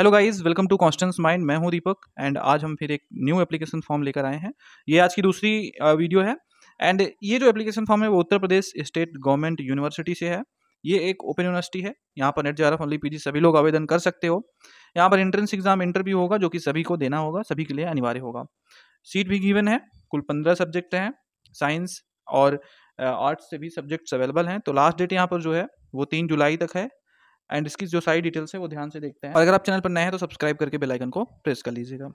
hello guys welcome to Constance mind मैं हूं दीपक and आज हम फिर एक न्यू एप्लीकेशन फॉर्म लेकर आए हैं ये आज की दूसरी वीडियो है एंड ये जो एप्लीकेशन फॉर्म है वो Uttar Pradesh state government university से है ये एक ओपन यूनिवर्सिटी है यहाँ पर NET J R F P सभी लोग आवेदन कर सकते हो यहाँ पर एंट्रेंस एग्जाम इंटरव्यू होगा जो कि सभी को देना होगा सभी के लिए अनिवार्य होगा सीट भी गिवन है कुल पंद्रह सब्जेक्ट हैं साइंस और आर्ट्स से भी सब्जेक्ट्स अवेलेबल हैं तो लास्ट डेट यहाँ पर जो है वो तीन जुलाई तक है एंड इसकी जो सारी डिटेल्स है वो ध्यान से देखते हैं और अगर आप चैनल पर नए हैं तो सब्सक्राइब करके बेलाइकन को प्रेस कर लीजिएगा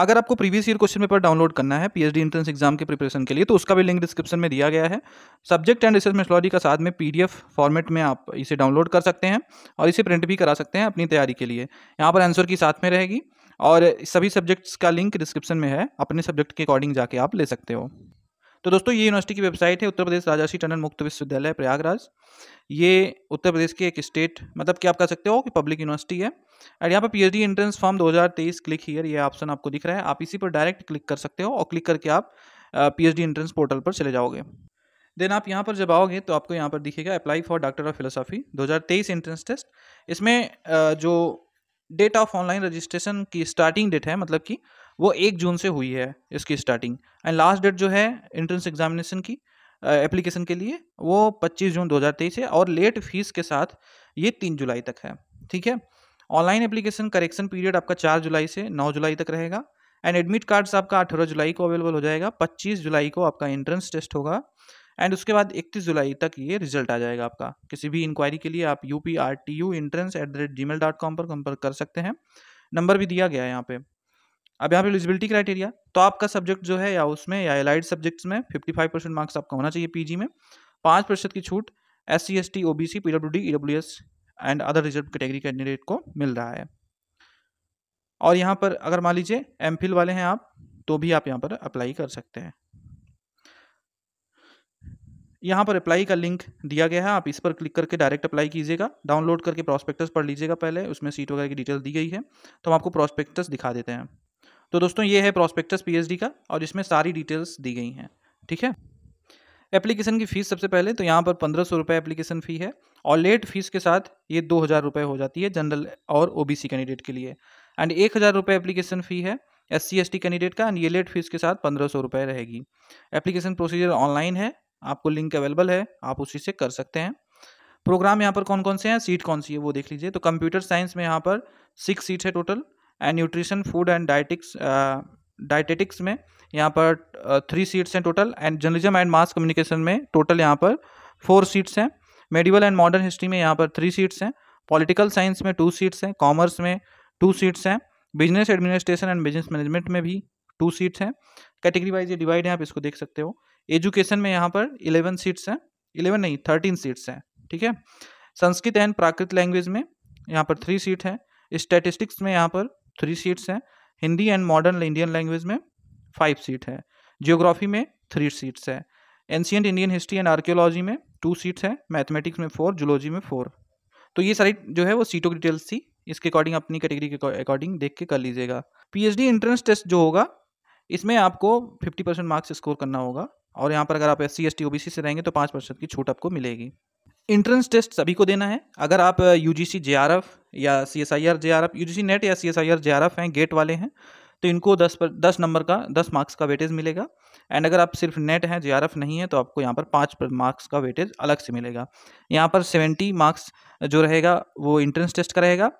अगर आपको previous year question paper download करना है पीएचडी एंट्रेंस एग्जाम के प्रिपरेशन के लिए तो उसका भी लिंक डिस्क्रिप्शन में दिया गया है सब्जेक्ट एंड रिसर्च मेथोलॉजी का साथ में पीडीएफ फॉर्मेट में आप इसे डाउनलोड कर सकते हैं और इसे प्रिंट भी करा सकते हैं अपनी तैयारी के लिए यहाँ पर आंसर की साथ में रहेगी और सभी सब्जेक्ट्स का लिंक डिस्क्रिप्शन में है अपने सब्जेक्ट के अकॉर्डिंग जाके आप ले सकते हो तो दोस्तों ये यूनिवर्सिटी की वेबसाइट है उत्तर प्रदेश राजाशी टंडन मुक्त विश्वविद्यालय प्रयागराज ये उत्तर प्रदेश की एक स्टेट मतलब कि आप कह सकते हो कि पब्लिक यूनिवर्सिटी है एंड यहाँ पर पी एंट्रेंस फॉर्म दो क्लिक हीयर ये ऑप्शन आपको दिख रहा है आप इसी पर डायरेक्ट क्लिक कर सकते हो और क्लिक करके आप पीएचडी एंट्रेंस पोर्टल पर चले जाओगे देन आप यहाँ पर जब आओगे तो आपको यहाँ पर दिखेगा apply for doctor of philosophy 2023 entrance test इसमें जो डेट ऑफ ऑनलाइन रजिस्ट्रेशन की स्टार्टिंग डेट है मतलब कि वो एक जून से हुई है इसकी स्टार्टिंग एंड लास्ट डेट जो है एंट्रेंस एग्जामिनेशन की एप्लीकेशन के लिए वो 25 जून 2023 है और लेट फीस के साथ ये तीन जुलाई तक है ठीक है ऑनलाइन एप्लीकेशन करेक्शन पीरियड आपका चार जुलाई से नौ जुलाई तक रहेगा एंड एडमिट कार्ड्स आपका अठारह जुलाई को अवेलेबल हो जाएगा पच्चीस जुलाई को आपका एंट्रेंस टेस्ट होगा एंड उसके बाद इकतीस जुलाई तक ये रिजल्ट आ जाएगा आपका किसी भी इंक्वायरी के लिए आप U P R T U entrance at the rate gmail dot com पर संपर्क कर सकते हैं नंबर भी दिया गया है यहाँ पे अब यहाँ पे एलिजिबिलिटी क्राइटेरिया तो आपका सब्जेक्ट जो है या उसमें या एलाइड सब्जेक्ट्स में 55 परसेंट मार्क्स आपका होना चाहिए पीजी में पाँच प्रतिशत की छूट S C S T O B C P W D E W S and other reserve category candidate को मिल रहा है और यहाँ पर अगर मान लीजिए एम फिल वाले हैं आप तो भी आप यहाँ पर अप्लाई कर सकते हैं यहाँ पर अप्लाई का लिंक दिया गया है आप इस पर क्लिक करके डायरेक्ट अप्लाई कीजिएगा डाउनलोड करके प्रॉस्पेक्टस पढ़ लीजिएगा पहले उसमें सीट वगैरह की डिटेल दी गई है तो हम आपको प्रॉस्पेक्टस दिखा देते हैं तो दोस्तों ये है प्रॉस्पेक्टस पीएचडी का और इसमें सारी डिटेल्स दी गई हैं ठीक है एप्लीकेशन की फ़ीस सबसे पहले तो यहाँ पर पंद्रह सौ रुपये एप्लीकेशन फ़ी है और लेट फीस के साथ ये दो हज़ार रुपये हो जाती है जनरल और ओबीसी कैंडिडेट के लिए एंड एक हज़ार रुपये एप्लीकेशन फ़ी है एस सी कैंडिडेट का एंड ये लेट फीस के साथ पंद्रह सौ रुपये रहेगी एप्लीकेशन प्रोसीजर ऑनलाइन है आपको लिंक अवेलेबल है आप उसी से कर सकते हैं प्रोग्राम यहाँ पर कौन कौन से हैं सीट कौन सी है वो देख लीजिए तो कंप्यूटर साइंस में यहाँ पर सिक्स सीट है total and nutrition food and dietics dietetics में यहाँ पर थ्री uh, सीट्स हैं total and journalism and mass communication में टोटल यहाँ पर फोर सीट्स हैं मेडिवल एंड मॉडर्न हिस्ट्री में यहाँ पर थ्री सीट्स हैं पॉलिटिकल साइंस में टू सीट्स हैं कॉमर्स में टू सीट्स हैं business administration and business management में भी टू सीट्स हैं कैटेगरी वाइज ये डिवाइड है आप इसको देख सकते हो एजुकेशन में यहाँ पर इलेवन सीट्स हैं इलेवन नहीं थर्टीन सीट्स हैं ठीक है संस्कृत एंड प्राकृत लैंग्वेज में यहाँ पर थ्री सीट है स्टैटिस्टिक्स में यहाँ पर थ्री सीट्स हैं Hindi and modern Indian language में फाइव सीट है जियोग्राफी में थ्री सीट्स है ancient Indian history and archaeology में टू सीट्स है मैथमेटिक्स में फोर जुलॉजी में फोर तो ये सारी जो है वो सीटों की डिटेल्स थी इसके अकॉर्डिंग अपनी कैटेगरी के अकॉर्डिंग देख के कर लीजिएगा पीएचडी एंट्रेंस टेस्ट जो होगा इसमें आपको फिफ्टी परसेंट मार्क्स स्कोर करना होगा और यहाँ पर अगर आप S C S T O B C से रहेंगे तो पाँच परसेंट की छूट आपको मिलेगी इंट्रेंस टेस्ट सभी को देना है अगर आप U G C J R F या C S I R J R F U G C NET या C S I R J R F हैं गेट वाले हैं तो इनको दस पर दस नंबर का दस मार्क्स का वेटेज मिलेगा एंड अगर आप सिर्फ नेट हैं जे आर एफ नहीं है तो आपको यहाँ पर पाँच मार्क्स का वेटेज अलग से मिलेगा यहाँ पर सेवेंटी मार्क्स जो रहेगा वो इंट्रेंस टेस्ट का रहेगा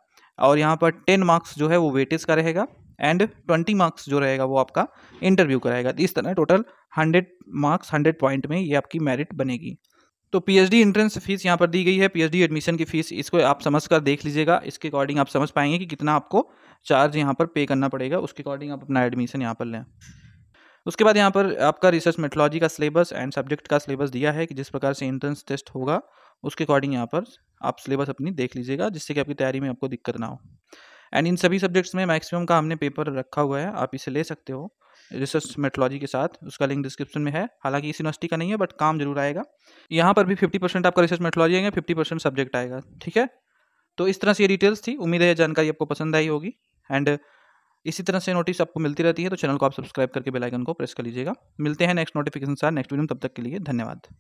और यहाँ पर टेन मार्क्स जो है वो वेटेज का रहेगा एंड ट्वेंटी मार्क्स जो रहेगा वो आपका इंटरव्यू का रहेगा इस तरह total hundred marks hundred point में ये आपकी मेरिट बनेगी तो पीएचडी एंट्रेंस फीस यहाँ पर दी गई है पीएचडी एडमिशन की फीस इसको आप समझ कर देख लीजिएगा इसके अकॉर्डिंग आप समझ पाएंगे कि कितना आपको चार्ज यहाँ पर पे करना पड़ेगा उसके अकॉर्डिंग आप अपना एडमिशन यहाँ पर लें उसके बाद यहाँ पर आपका रिसर्च मेथोलॉजी का सिलेबस एंड सब्जेक्ट का सिलेबस दिया है कि जिस प्रकार से एंट्रेंस टेस्ट होगा उसके अकॉर्डिंग यहाँ पर आप सिलेबस अपनी देख लीजिएगा जिससे कि आपकी तैयारी में आपको दिक्कत ना हो एंड इन सभी सब्जेक्ट्स में मैक्सिमम का हमने पेपर रखा हुआ है आप इसे ले सकते हो रिसर्च मेट्रोलॉजी के साथ उसका लिंक डिस्क्रिप्शन में है हालांकि इस यूनिवर्सिटी का नहीं है बट काम जरूर आएगा यहाँ पर भी फिफ्टी परसेंट आपका रिसर्च मेट्रोलॉजी आएगा फिफ्टी परसेंट सब्जेक्ट आएगा ठीक है तो इस तरह से ये डिटेल्स थी उम्मीद है जानकारी आपको पसंद आई होगी एंड इसी तरह से नोटिस आपको मिलती रहती है तो चैनल को आप सब्सक्राइब करके बेल आइकन को प्रेस कर लीजिएगा मिलते हैं नेक्स्ट नोटिफिकेशन साथ नेक्स्ट वीडियो तब तक के लिए धन्यवाद